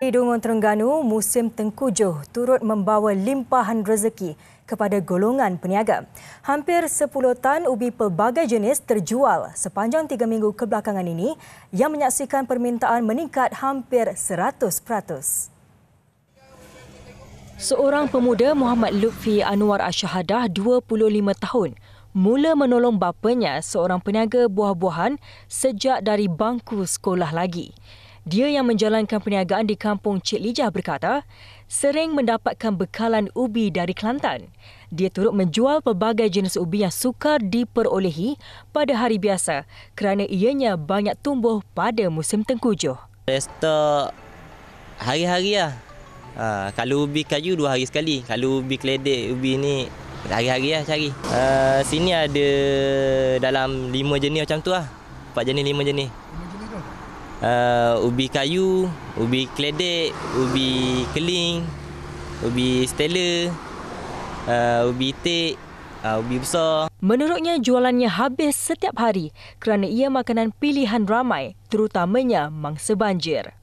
Di Dungun Terengganu, musim tengkujuh turut membawa limpahan rezeki kepada golongan peniaga. Hampir 10 tan ubi pelbagai jenis terjual sepanjang 3 minggu kebelakangan ini yang menyaksikan permintaan meningkat hampir 100%. Seorang pemuda Muhammad Lutfi Anwar Ashahadah, 25 tahun, mula menolong bapanya seorang peniaga buah-buahan sejak dari bangku sekolah lagi. Dia yang menjalankan perniagaan di kampung Cik Lijah berkata, sering mendapatkan bekalan ubi dari Kelantan. Dia turut menjual pelbagai jenis ubi yang sukar diperolehi pada hari biasa kerana ianya banyak tumbuh pada musim tengkujuh. Pesta hari-hari lah. Ha, kalau ubi kayu dua hari sekali. Kalau ubi keledek, ubi ni hari-hari lah cari. Uh, sini ada dalam lima jenis macam tu lah. Empat jenis, lima jenis uh, ubi kayu, ubi kledek, ubi keling, ubi stella, uh, ubi tek, uh, ubi besar. Menurutnya jualannya habis setiap hari kerana ia makanan pilihan ramai terutamanya mangsa banjir.